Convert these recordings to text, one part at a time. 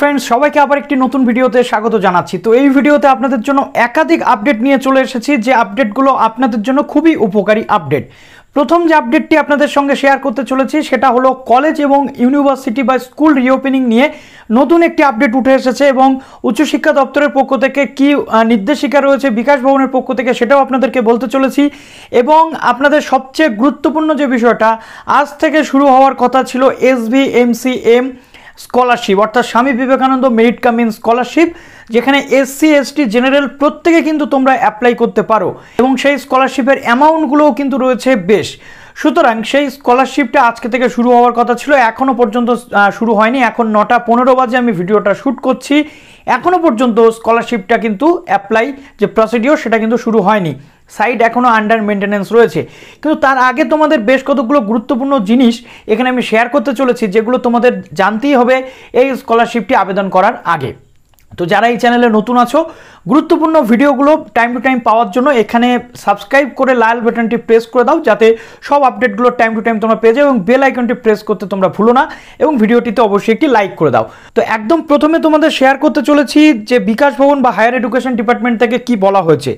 friends সবাইকে আবার একটি নতুন ভিডিওতে স্বাগত জানাচ্ছি তো এই ভিডিওতে আপনাদের জন্য একাধিক আপডেট নিয়ে চলে এসেছি যে আপডেটগুলো আপনাদের জন্য খুবই উপকারী আপডেট প্রথম যে আপডেটটি আপনাদের সঙ্গে শেয়ার করতে চলেছি সেটা হলো কলেজ এবং ইউনিভার্সিটি বা স্কুল রিওপেনিং নিয়ে নতুন একটি আপডেট উঠে এসেছে এবং উচ্চশিক্ষা দপ্তরের পক্ষ থেকে কি নির্দেশিকা রয়েছে বিকাশ ভবনের পক্ষ থেকে সেটাও আপনাদেরকে বলতে চলেছি এবং আপনাদের সবচেয়ে গুরুত্বপূর্ণ যে বিষয়টা আজ থেকে শুরু হওয়ার কথা ছিল এস সি এম স্কলারশিপ অর্থাৎ স্বামী বিবেকানন্দ মেরিট কামিন ইন স্কলারশিপ যেখানে এসসি এসটি জেনারেল প্রত্যেকে কিন্তু তোমরা অ্যাপ্লাই করতে পারো এবং সেই স্কলারশিপের অ্যামাউন্টগুলোও কিন্তু রয়েছে বেশ সুতরাং সেই স্কলারশিপটা আজকে থেকে শুরু হওয়ার কথা ছিল এখনও পর্যন্ত শুরু হয়নি এখন নটা পনেরো বাজে আমি ভিডিওটা শ্যুট করছি এখনও পর্যন্ত স্কলারশিপটা কিন্তু অ্যাপ্লাই যে প্রসিডিওর সেটা কিন্তু শুরু হয়নি সাইট এখনও আন্ডার মেনটেন্স রয়েছে কিন্তু তার আগে তোমাদের বেশ কতগুলো গুরুত্বপূর্ণ জিনিস এখানে আমি শেয়ার করতে চলেছি যেগুলো তোমাদের জানতেই হবে এই স্কলারশিপটি আবেদন করার আগে তো যারা এই চ্যানেলে নতুন আছো গুরুত্বপূর্ণ ভিডিওগুলো টাইম টু টাইম পাওয়ার জন্য এখানে সাবস্ক্রাইব করে লাল বাটনটি প্রেস করে দাও যাতে সব আপডেটগুলো টাইম টু টাইম তোমরা পেয়ে যাও এবং বেল আইকনটি প্রেস করতে তোমরা ভুলো না এবং ভিডিওটিতে অবশ্যই একটি লাইক করে দাও তো একদম প্রথমে তোমাদের শেয়ার করতে চলেছি যে বিকাশ ভবন বা হায়ার এডুকেশন ডিপার্টমেন্ট থেকে কি বলা হয়েছে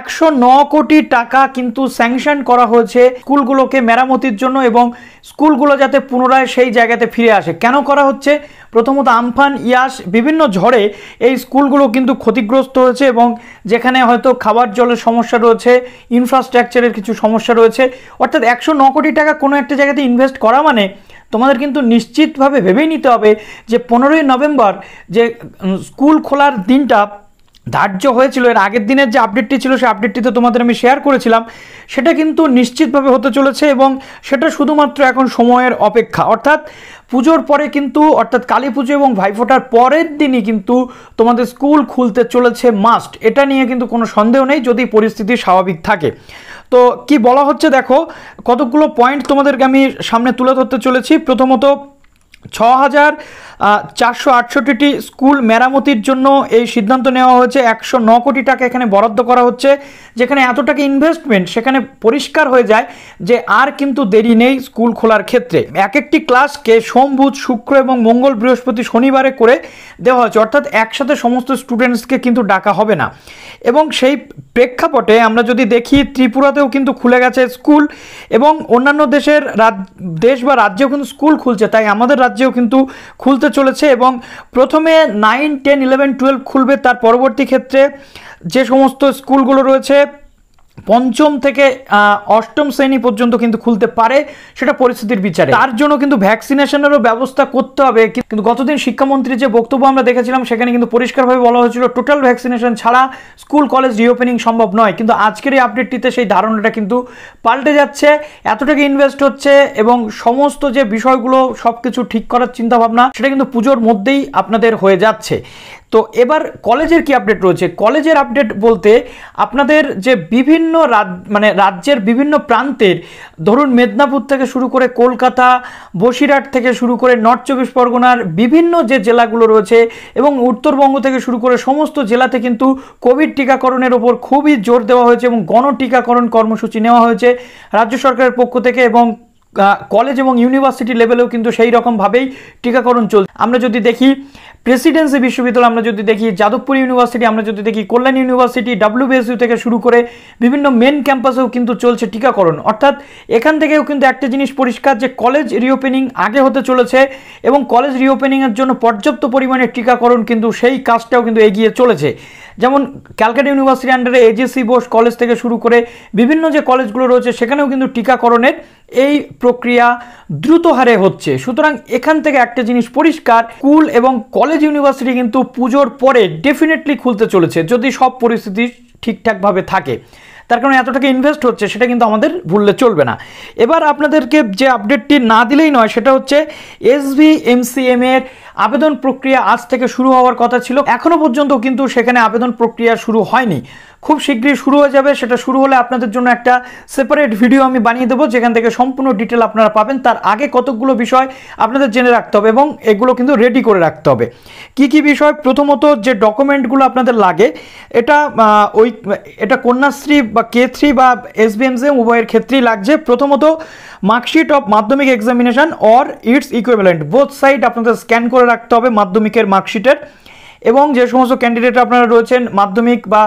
একশো ন কোটি টাকা কিন্তু স্যাংশন করা হয়েছে স্কুলগুলোকে মেরামতির জন্য এবং স্কুলগুলো যাতে পুনরায় সেই জায়গাতে ফিরে আসে কেন করা হচ্ছে প্রথমত আমফান ইয়াস বিভিন্ন ঝড়ে এই স্কুলগুলো কিন্তু ক্ষতিগ্রস্ত হয়েছে এবং যেখানে হয়তো খাবার জলের সমস্যা রয়েছে ইনফ্রাস্ট্রাকচারের কিছু সমস্যা রয়েছে অর্থাৎ একশো ন কোটি টাকা কোনো একটা জায়গাতে ইনভেস্ট করা মানে তোমাদের কিন্তু নিশ্চিতভাবে ভেবেই নিতে হবে যে পনেরোই নভেম্বর যে স্কুল খোলার দিনটা ধার্য হয়েছিল এর আগের দিনের যে আপডেটটি ছিল সেই আপডেটটি তো তোমাদের আমি শেয়ার করেছিলাম সেটা কিন্তু নিশ্চিতভাবে হতে চলেছে এবং সেটা শুধুমাত্র এখন সময়ের অপেক্ষা অর্থাৎ পুজোর পরে কিন্তু অর্থাৎ কালী পুজো এবং ভাইফোঁটার পরের দিনই কিন্তু তোমাদের স্কুল খুলতে চলেছে মাস্ট এটা নিয়ে কিন্তু কোনো সন্দেহ নেই যদি পরিস্থিতি স্বাভাবিক থাকে তো কি বলা হচ্ছে দেখো কতগুলো পয়েন্ট তোমাদেরকে আমি সামনে তুলে ধরতে চলেছি প্রথমত ছ হাজার চারশো আটষট্টিটি স্কুল মেরামতির জন্য এই সিদ্ধান্ত নেওয়া হয়েছে একশো ন কোটি টাকা এখানে বরাদ্দ করা হচ্ছে যেখানে এত টাকা ইনভেস্টমেন্ট সেখানে পরিষ্কার হয়ে যায় যে আর কিন্তু দেরি নেই স্কুল খোলার ক্ষেত্রে এক একটি ক্লাসকে সোম বুধ শুক্র এবং মঙ্গল বৃহস্পতি শনিবারে করে দেওয়া হয়েছে অর্থাৎ একসাথে সমস্ত স্টুডেন্টসকে কিন্তু ডাকা হবে না এবং সেই প্রেক্ষাপটে আমরা যদি দেখি ত্রিপুরাতেও কিন্তু খুলে গেছে স্কুল এবং অন্যান্য দেশের দেশ বা রাজ্যেও কিন্তু স্কুল খুলছে তাই আমাদের রাজ্য রাজ্যেও কিন্তু খুলতে চলেছে এবং প্রথমে নাইন টেন ইলেভেন টুয়েলভ খুলবে তার পরবর্তী ক্ষেত্রে যে সমস্ত স্কুলগুলো রয়েছে পঞ্চম থেকে অষ্টম শ্রেণী পর্যন্ত কিন্তু খুলতে পারে সেটা পরিস্থিতির বিচারে তার জন্য কিন্তু ভ্যাকসিনেশনেরও ব্যবস্থা করতে হবে কিন্তু গতদিন শিক্ষামন্ত্রীর যে বক্তব্য আমরা দেখেছিলাম সেখানে কিন্তু পরিষ্কারভাবে বলা হয়েছিল টোটাল ভ্যাকসিনেশন ছাড়া স্কুল কলেজ রিওপেনিং সম্ভব নয় কিন্তু আজকের এই আপডেটটিতে সেই ধারণাটা কিন্তু পাল্টে যাচ্ছে এতটাকে ইনভেস্ট হচ্ছে এবং সমস্ত যে বিষয়গুলো সব কিছু ঠিক করার চিন্তাভাবনা সেটা কিন্তু পুজোর মধ্যেই আপনাদের হয়ে যাচ্ছে তো এবার কলেজের কি আপডেট রয়েছে কলেজের আপডেট বলতে আপনাদের যে বিভিন্ন মানে রাজ্যের বিভিন্ন প্রান্তের ধরুন মেদিনীপুর থেকে শুরু করে কলকাতা বসিরহাট থেকে শুরু করে নর্থ চব্বিশ পরগনার বিভিন্ন যে জেলাগুলো রয়েছে এবং উত্তরবঙ্গ থেকে শুরু করে সমস্ত জেলাতে কিন্তু কোভিড টিকাকরণের ওপর খুবই জোর দেওয়া হয়েছে এবং গণটিকাকরণ কর্মসূচি নেওয়া হয়েছে রাজ্য সরকারের পক্ষ থেকে এবং কলেজ এবং ইউনিভার্সিটি লেভেলেও কিন্তু সেই রকমভাবেই টিকাকরণ চলছে আমরা যদি দেখি প্রেসিডেন্সি বিশ্ববিদ্যালয় আমরা যদি দেখি যাদবপুর ইউনিভার্সিটি আমরা যদি দেখি কল্যাণ ইউনিভার্সিটি ডাব্লিউবিএসইউ থেকে শুরু করে বিভিন্ন মেন ক্যাম্পাসেও কিন্তু চলছে টিকাকরণ অর্থাৎ এখান থেকেও কিন্তু একটা জিনিস পরিষ্কার যে কলেজ রিওপেনিং আগে হতে চলেছে এবং কলেজ রিওপেনিংয়ের জন্য পর্যাপ্ত পরিমাণে টিকাকরণ কিন্তু সেই কাজটাও কিন্তু এগিয়ে চলেছে যেমন ক্যালকাটা ইউনিভার্সিটি আন্ডারে এজিসি বোস কলেজ থেকে শুরু করে বিভিন্ন যে কলেজগুলো রয়েছে সেখানেও কিন্তু টিকাকরণের এই প্রক্রিয়া দ্রুত হারে হচ্ছে সুতরাং এখান থেকে একটা জিনিস পরিষ্কার স্কুল এবং কলেজ ইউনিভার্সিটি কিন্তু পুজোর পরে ডেফিনেটলি খুলতে চলেছে যদি সব পরিস্থিতি ঠিকঠাকভাবে থাকে তার কারণে এত টাকা ইনভেস্ট হচ্ছে সেটা কিন্তু আমাদের ভুললে চলবে না এবার আপনাদেরকে যে আপডেটটি না দিলেই নয় সেটা হচ্ছে এসভি এর আবেদন প্রক্রিয়া আজ থেকে শুরু হওয়ার কথা ছিল এখনও পর্যন্ত কিন্তু সেখানে আবেদন প্রক্রিয়া শুরু হয়নি খুব শীঘ্রই শুরু হয়ে যাবে সেটা শুরু হলে আপনাদের জন্য একটা সেপারেট ভিডিও আমি বানিয়ে দেবো যেখান থেকে সম্পূর্ণ ডিটেল আপনারা পাবেন তার আগে কতকগুলো বিষয় আপনাদের জেনে রাখতে হবে এবং এগুলো কিন্তু রেডি করে রাখতে হবে কি কি বিষয় প্রথমত যে ডকুমেন্টগুলো আপনাদের লাগে এটা ওই এটা কন্যাশ্রী বা কে থ্রি বা এসবিএমসিএম উভয়ের ক্ষেত্রেই লাগছে প্রথমত marksheet of Madhyamik examination or it's equivalent both side আপনাদের স্ক্যান করে রাখতে হবে মাধ্যমিকের মার্কশিটের এবং যে সমস্ত ক্যান্ডিডেট আপনারা রয়েছেন মাধ্যমিক বা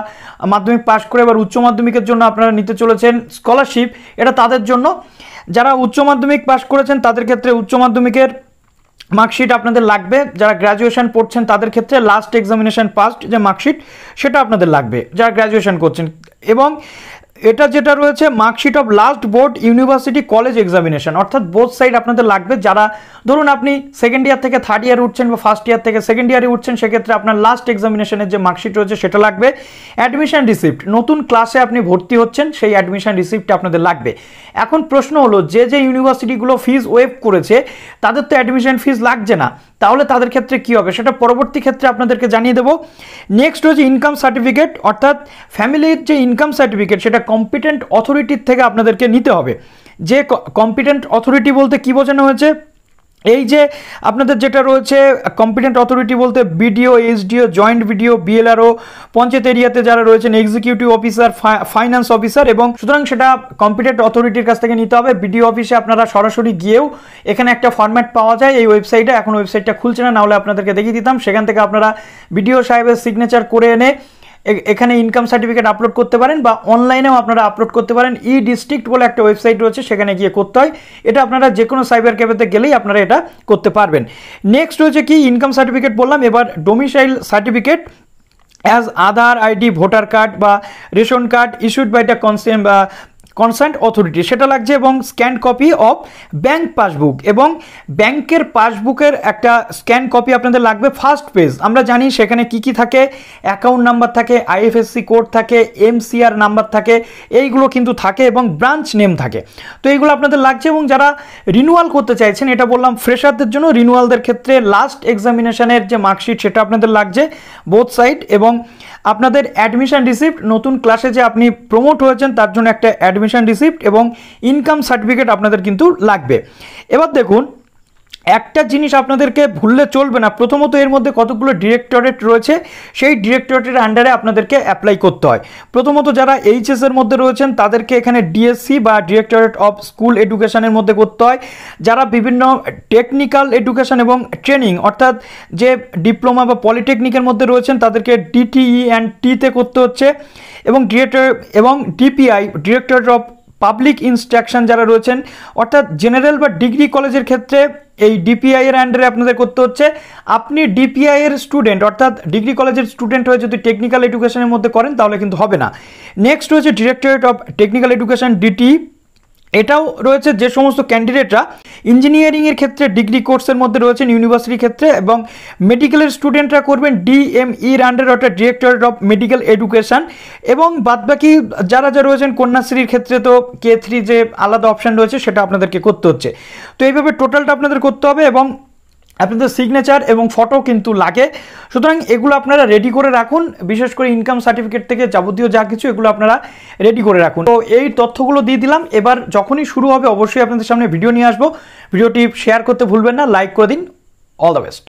মাধ্যমিক পাশ করে বা উচ্চ মাধ্যমিকের জন্য আপনারা নিতে চলেছেন স্কলারশিপ এটা তাদের জন্য যারা উচ্চ মাধ্যমিক পাশ করেছেন তাদের ক্ষেত্রে উচ্চ মাধ্যমিকের মার্কশিট আপনাদের লাগবে যারা গ্র্যাজুয়েশান পড়ছেন তাদের ক্ষেত্রে লাস্ট এক্সামিনেশন পাস্ট যে মার্কশিট সেটা আপনাদের লাগবে যারা গ্র্যাজুয়েশান করছেন এবং এটা যেটা রয়েছে marksheet of last board university college examination অর্থাৎ বোথ সাইড আপনাদের লাগবে যারা ধরুন আপনি সেকেন্ড ইয়ার থেকে থার্ড ইয়ার উঠছেন বা ফার্স্ট ইয়ার থেকে সেকেন্ড ইয়ারে উঠছেন সেক্ষেত্রে আপনার লাস্ট এক্সামিনেশনের যে মার্কশিট রয়েছে সেটা লাগবে অ্যাডমিশন রিসিপ্ট নতুন ক্লাসে আপনি ভর্তি হচ্ছেন সেই অ্যাডমিশন রিসিপ্টটা আপনাদের লাগবে এখন প্রশ্ন হলো যে যে ইউনিভার্সিটিগুলো ফিজ ওয়েভ করেছে তাদের তো অ্যাডমিশন ফিজ লাগছে না তাহলে তাদের ক্ষেত্রে কি হবে সেটা পরবর্তী ক্ষেত্রে আপনাদেরকে জানিয়ে দেবো নেক্সট হচ্ছে ইনকাম সার্টিফিকেট অর্থাৎ ফ্যামিলির যে ইনকাম সার্টিফিকেট সেটা কম্পিটেন্ট অথরিটির থেকে আপনাদেরকে নিতে হবে যে কম্পিটেন্ট অথরিটি বলতে কি বোঝানো হয়েছে এই যে আপনাদের যেটা রয়েছে কম্পিটেন্ট অথরিটি বলতে BDO HDO joint BDO BLRO panchayat এরিয়াতে যারা রয়েছেন এক্সিকিউটিভ অফিসার ফাইন্যান্স অফিসার এবং সুতরাং সেটা কম্পিটেন্ট অথরিটির কাছ থেকে নিতে হবে বিডিও অফিসে আপনারা সরাসরি গিয়েও এখানে একটা ফর্ম্যাট পাওয়া যায় এই ওয়েবসাইটে এখন ওয়েবসাইটটা খুলছে না নাহলে আপনাদেরকে দেখিয়ে দিতাম সেখান থেকে আপনারা বিডিও সাহেবের সিগনেচার করে এনে এখানে ইনকাম সার্টিফিকেট আপলোড করতে পারেন বা অনলাইনেও আপনারা আপলোড করতে পারেন ই ডিস্ট্রিক্ট বলে একটা ওয়েবসাইট রয়েছে সেখানে গিয়ে করতে হয় এটা আপনারা যে কোনো সাইবার ক্যাফেতে গেলেই আপনারা এটা করতে পারবেন নেক্সট রয়েছে কি ইনকাম সার্টিফিকেট বললাম এবার domicile certificate as Aadhaar ID voter card বা ration card issued by the concern বা কনসার্ন অথরিটি সেটা লাগছে এবং scan copy of bank passbook এবং ব্যাংকের পাসবুকের একটা স্ক্যান কপি আপনাদের লাগবে ফার্স্ট পেজ আমরা জানি সেখানে কি কি থাকে অ্যাকাউন্ট নাম্বার থাকে আইএফএসসি কোড থাকে এমসিআর নাম্বার থাকে এইগুলো কিন্তু থাকে এবং ব্রাঞ্চ নেম থাকে তো এইগুলো আপনাদের লাগছে এবং যারা রিনুয়াল করতে চাইছেন এটা বললাম ফ্রেশারদের জন্য রিনুয়ালদের ক্ষেত্রে লাস্ট এক্সামিনেশনের যে মার্কশিট সেটা আপনাদের লাগছে বোথ সাইড এবং আপনাদের অ্যাডমিশন রিসিপ্ট নতুন ক্লাসে যে আপনি প্রমোট হয়েছেন তার জন্য একটা অ্যাডমিশন রিসিপ্ট এবং ইনকাম সার্টিফিকেট আপনাদের কিন্তু লাগবে এবার দেখুন একটা জিনিস আপনাদেরকে ভুললে চলবে না প্রথমত এর মধ্যে কতগুলো ডিরেক্টরেট রয়েছে সেই ডিরেক্টরেটের আন্ডারে আপনাদেরকে অ্যাপ্লাই করতে হয় প্রথমত যারা এইচএসের মধ্যে রয়েছেন তাদেরকে এখানে ডিএসসি বা ডিরেক্টরেট অফ স্কুল এডুকেশনের মধ্যে করতে হয় যারা বিভিন্ন টেকনিক্যাল এডুকেশন এবং ট্রেনিং অর্থাৎ যে ডিপ্লোমা বা পলিটেকনিকের মধ্যে রয়েছেন তাদেরকে ডিটিই অ্যান্ড টিতে করতে হচ্ছে এবং ডিরেক্টর এবং DPI directorate of public instruction যারা রয়েছেন অর্থাৎ জেনারেল বা ডিগ্রি কলেজের ক্ষেত্রে এই ডিপিআই এর আন্ডারে আপনাদের করতে হচ্ছে আপনি ডিপিআই এর স্টুডেন্ট অর্থাৎ ডিগ্রি কলেজের স্টুডেন্ট হয়ে যদি টেকনিক্যাল এডুকেশনের মধ্যে করেন তাহলে কিন্তু হবে না নেক্সট হচ্ছে directorate of technical education DT এটাও রয়েছে যে সমস্ত ক্যান্ডিডেটরা ইঞ্জিনিয়ারিংয়ের ক্ষেত্রে ডিগ্রি কোর্সের মধ্যে রয়েছেন ইউনিভার্সিটির ক্ষেত্রে এবং মেডিকেলের স্টুডেন্টরা করবেন ডিএমই e আন্ডার অর্থাৎ ডিরেক্টরেট অফ মেডিকেল এডুকেশান এবং বাদবাকি যারা যারা রয়েছেন কন্যাশ্রীর ক্ষেত্রে তো কে থ্রি যে আলাদা অপশান রয়েছে সেটা আপনাদেরকে করতে হচ্ছে তো এইভাবে টোটালটা আপনাদের করতে হবে এবং আপনাদের সিগনেচার এবং ফটো কিন্তু লাগে সুতরাং এগুলো আপনারা রেডি করে রাখুন বিশেষ করে ইনকাম সার্টিফিকেট থেকে যাবতীয় যা কিছু এগুলো আপনারা রেডি করে রাখুন তো এই তথ্যগুলো দিয়ে দিলাম এবার যখনই শুরু হবে অবশ্যই আপনাদের সামনে ভিডিও নিয়ে আসবো ভিডিওটি শেয়ার করতে ভুলবেন না লাইক করে দিন অল দ্য বেস্ট